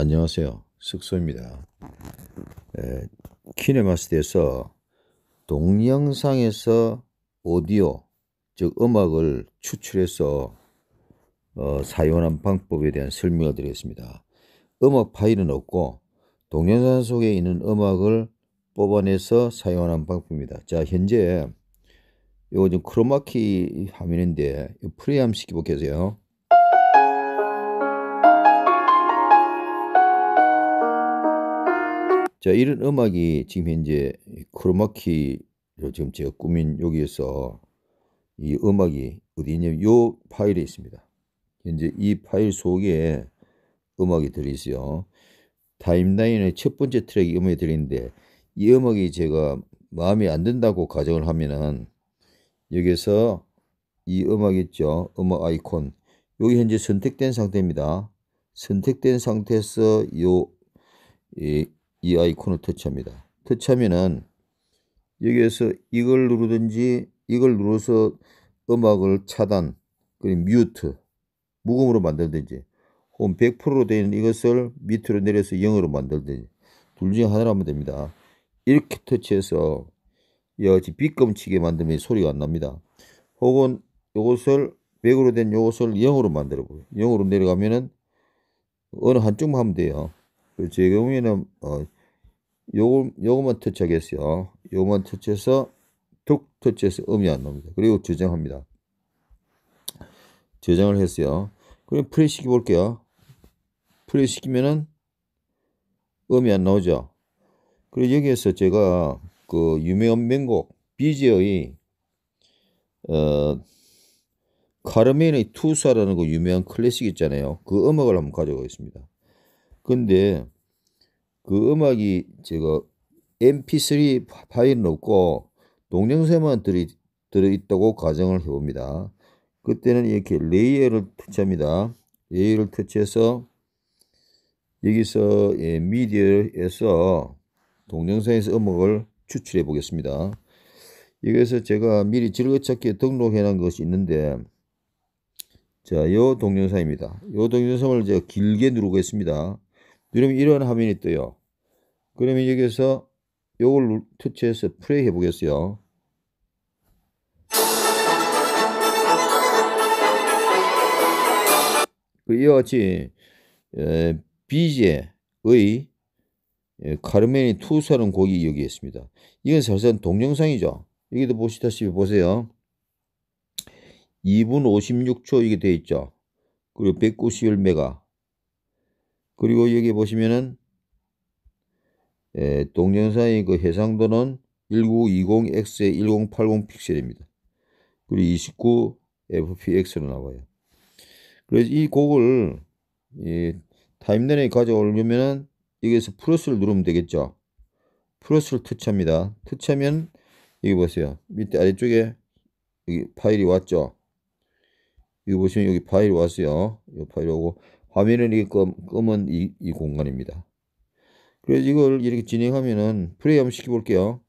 안녕하세요. 숙소입니다. 에, 예, 키네마스터에서 동영상에서 오디오, 즉 음악을 추출해서 어, 사용하는 방법에 대한 설명을 드리겠습니다. 음악 파일은 없고 동영상 속에 있는 음악을 뽑아내서 사용하는 방법입니다. 자, 현재 이거 지금 크로마키 화면인데 프리암 시키고 계세요. 자, 이런 음악이 지금 현재 크로마키로 지금 제가 꾸민 여기에서 이 음악이 어디 있냐면 요 파일에 있습니다. 현재 이 파일 속에 음악이 들어있어요. 타임라인의 첫 번째 트랙이 음악이 들어있는데 이 음악이 제가 마음에 안 든다고 가정을 하면은 여기서 이 음악 있죠. 음악 아이콘. 여기 현재 선택된 상태입니다. 선택된 상태에서 요, 이 아이콘을 터치합니다. 터치하면은 여기에서 이걸 누르든지 이걸 눌러서 음악을 차단, 그리고 뮤트, 무음으로 만들든지 혹은 100%로 되는 어있 이것을 밑으로 내려서 0으로 만들든지 둘 중에 하나로 하면 됩니다. 이렇게 터치해서 여지튼빗치게 만들면 소리가 안 납니다. 혹은 이것을 100으로 된 이것을 0으로 만들어 보세요. 0으로 내려가면은 어느 한쪽만 하면 돼요. 제 그 경우에는 어, 요거, 요거만 터치하겠어요. 요거만 터치해서 툭 터치해서 음이 안 나옵니다. 그리고 저장합니다. 저장을 했어요. 그럼 플레 시켜 볼게요. 플레 시키면은 음이 안 나오죠. 그리고 여기에서 제가 그 유명한 명곡 비제의 어 카르멘의 투사라는 그 유명한 클래식 있잖아요. 그 음악을 한번 가져가겠습니다. 근데 그 음악이 제가 mp3 파일은 없고 동영상만 들이, 들어있다고 가정을 해봅니다. 그때는 이렇게 레이어를 터치합니다. 레이어를 터치해서 여기서 예, 미디어에서 동영상에서 음악을 추출해 보겠습니다. 여기서 제가 미리 즐거찾기에 등록해 놓은 것이 있는데 자, 요 동영상입니다. 요 동영상을 제가 길게 누르겠습니다. 누르면 이런 화면이 떠요. 그러면 여기서 요걸 터치해서 플레이 해보겠어요. 그 이와 같이 비제의 카르멘이 투사는 곡이 여기 있습니다. 이건 사실상 동영상이죠. 여기도 보시다시피 보세요. 2분 56초 이게 되어 있죠. 그리고 191메가 그리고 여기 보시면은 에, 동영상의 그 해상도는 1920x에 1080 픽셀입니다. 그리고 29 fpx로 나와요. 그래서 이 곡을 이 타임라인에 가져오려면은 여기에서 플러스를 누르면 되겠죠. 플러스를 터치합니다. 터치하면 여기 보세요. 밑에 아래쪽에 여기 파일이 왔죠. 여기 보시면 여기 파일 이 왔어요. 이 파일 오고 화면은 이게 검, 은 이, 이, 공간입니다. 그래서 이걸 이렇게 진행하면은 플레이 한번 시켜볼게요.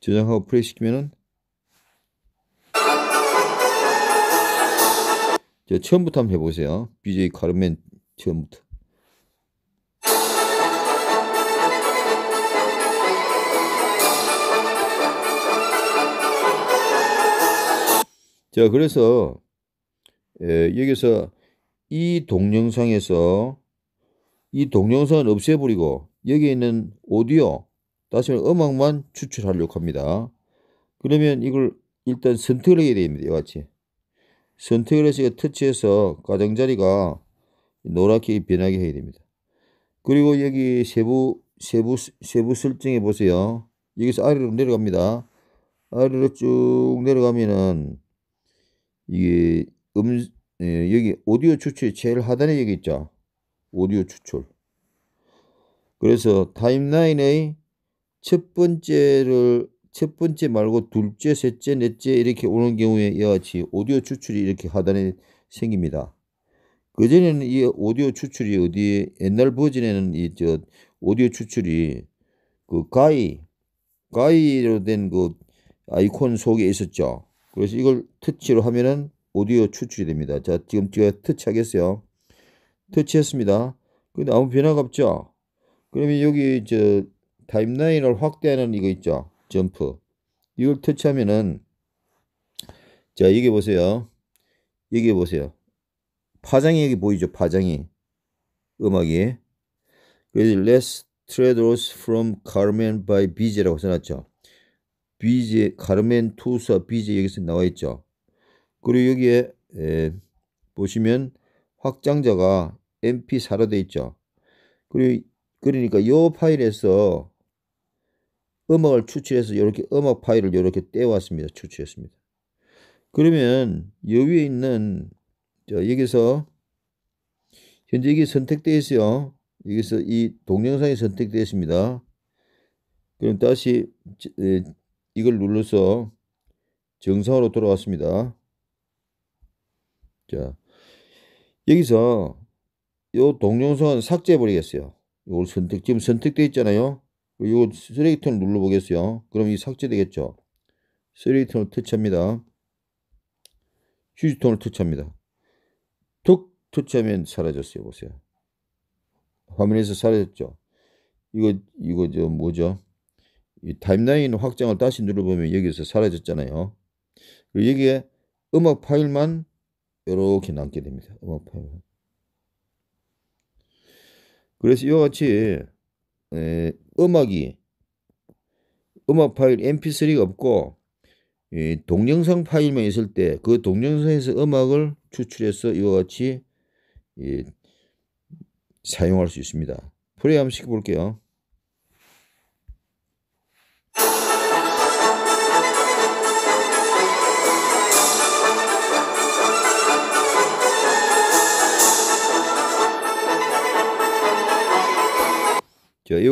저장하고 플레이 시키면은 자, 처음부터 한번 해보세요. BJ 카르멘 처음부터. 자, 그래서 예, 여기서 이 동영상에서 이동영상은 없애버리고 여기에 있는 오디오 다시 말해 음악만 추출하려고 합니다. 그러면 이걸 일단 선택을 해야 됩니다. 이와 같이 선택을 해서 터치해서 가장자리가 노랗게 변하게 해야 됩니다. 그리고 여기 세부 세부 세부 설정해 보세요. 여기서 아래로 내려갑니다. 아래로 쭉 내려가면은 이게 음, 예, 여기 오디오 추출 이 제일 하단에 여기 있죠. 오디오 추출. 그래서 타임라인의 첫 번째를 첫 번째 말고 둘째, 셋째, 넷째 이렇게 오는 경우에 이와 같이 오디오 추출이 이렇게 하단에 생깁니다. 그전에는 이 오디오 추출이 어디에 옛날 버전에는 이 저 오디오 추출이 그 가이 가이로 된 그 아이콘 속에 있었죠. 그래서 이걸 터치로 하면은 오디오 추출이 됩니다. 자, 지금 제가 터치하겠어요. 터치했습니다. 근데 아무 변화가 없죠? 그러면 여기 저 타임라인을 확대하는 이거 있죠? 점프. 이걸 터치하면은 자, 여기 보세요. 여기 보세요. 파장이 여기 보이죠? 파장이. 음악이. 그래서 Let's Trados from Carmen by BJ라고 써놨죠. BJ, c a r m 카르멘 투사 BJ 여기서 나와 있죠. 그리고 여기에 에, 예, 보시면 확장자가 mp4로 되어 있죠. 그리고 그러니까 이 파일에서 음악을 추출해서 이렇게 음악 파일을 이렇게 떼왔습니다. 추출했습니다. 그러면 여기에 있는 자 여기서 현재 이게 선택되어 있어요. 여기서 이 동영상이 선택되어 있습니다. 그럼 다시 예, 이걸 눌러서 정상으로 돌아왔습니다. 자, 여기서 이 동영상은 삭제해 버리겠어요. 이걸 선택, 지금 선택되어 있잖아요. 이거 쓰레기통 을 눌러 보겠어요. 그럼 이 삭제되겠죠. 쓰레기통을 터치합니다. 휴지통을 터치합니다. 툭 터치하면 사라졌어요. 보세요. 화면에서 사라졌죠. 이거, 이거 저 뭐죠? 이 타임라인 확장을 다시 눌러보면 여기서 사라졌잖아요. 그리고 여기에 음악 파일만 이렇게 남게 됩니다. 음악 파일은. 그래서 이와 같이 에, 음악이 음악 파일 mp3가 없고 이 동영상 파일만 있을 때 그 동영상에서 음악을 추출해서 이와 같이 이, 사용할 수 있습니다. 프레임 시켜볼게요.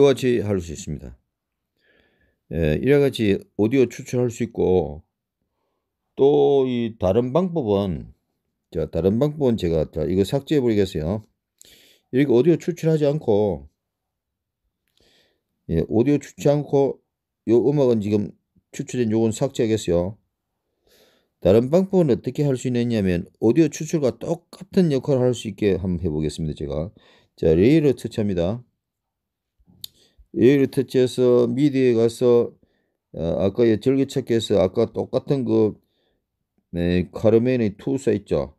이와 같이 할 수 있습니다. 예, 이와 같이 오디오 추출할 수 있고 또 이 다른 방법은 자 다른 방법은 제가 자 이거 삭제해 버리겠어요. 이렇게 오디오 추출하지 않고 예, 오디오 추출 않고 요 음악은 지금 추출된 요건 삭제하겠어요. 다른 방법은 어떻게 할 수 있느냐면 오디오 추출과 똑같은 역할을 할 수 있게 한번 해보겠습니다. 제가 자 레이를 터치합니다. 에이르터치해서 미디에 가서 어, 아까 절기차께서 아까 똑같은 그 네, 카르멘의 투사 있죠.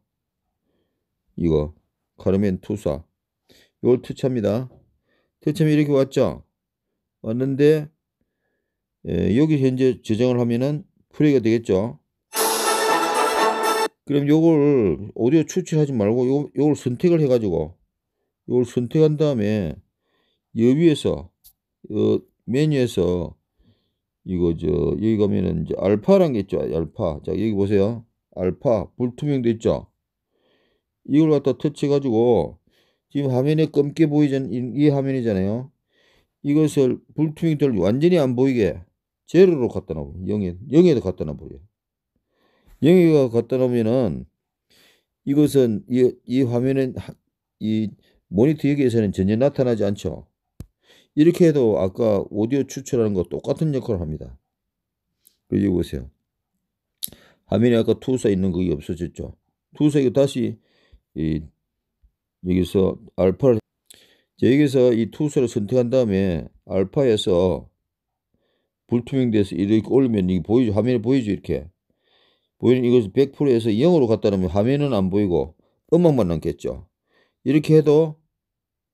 이거 카르멘 투사. 이걸 투차입니다. 투차면 이렇게 왔죠. 왔는데 예, 여기 현재 저장을 하면은 프레이가 되겠죠. 그럼 요걸 오디오 추출하지 말고 요, 요걸 선택을 해가지고 요걸 선택한 다음에 여기에서 어, 메뉴에서 이거 저 여기 가면은 이제 알파란 게 있죠. 알파. 자 여기 보세요. 알파 불투명도 있죠. 이걸 갖다 터치 가지고 지금 화면에 검게 보이전 이, 이 화면이잖아요. 이것을 불투명들 완전히 안 보이게 제로로 갖다 놓고 0에 0에도 갖다 놓고요. 0에가 갖다 놓으면은 이것은 이, 이 화면은 이 모니터 여기에서는 전혀 나타나지 않죠. 이렇게 해도 아까 오디오 추출하는 것 똑같은 역할을 합니다. 여기 보세요. 화면에 아까 투사 있는 거기 없어졌죠. 투사 이거 다시 이 여기서 알파를 여기서 이 투사를 선택한 다음에 알파에서 불투명돼서 이렇게 올리면 이게 보이죠. 화면에 보이죠. 이렇게. 보이는 이것을 100%에서 0으로 갖다 놓으면 화면은 안 보이고 음악만 남겠죠. 이렇게 해도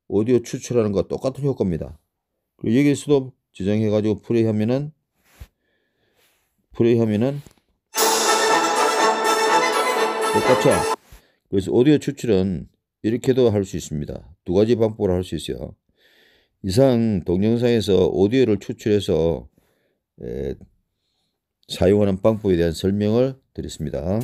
오디오 추출하는 것 똑같은 효과입니다. 그리고 여기 수도 지정해가지고 플레이 하면은 플레이 하면은 똑같죠? 그래서 오디오 추출은 이렇게도 할 수 있습니다. 두 가지 방법으로 할 수 있어요. 이상 동영상에서 오디오를 추출해서 에, 사용하는 방법에 대한 설명을 드렸습니다.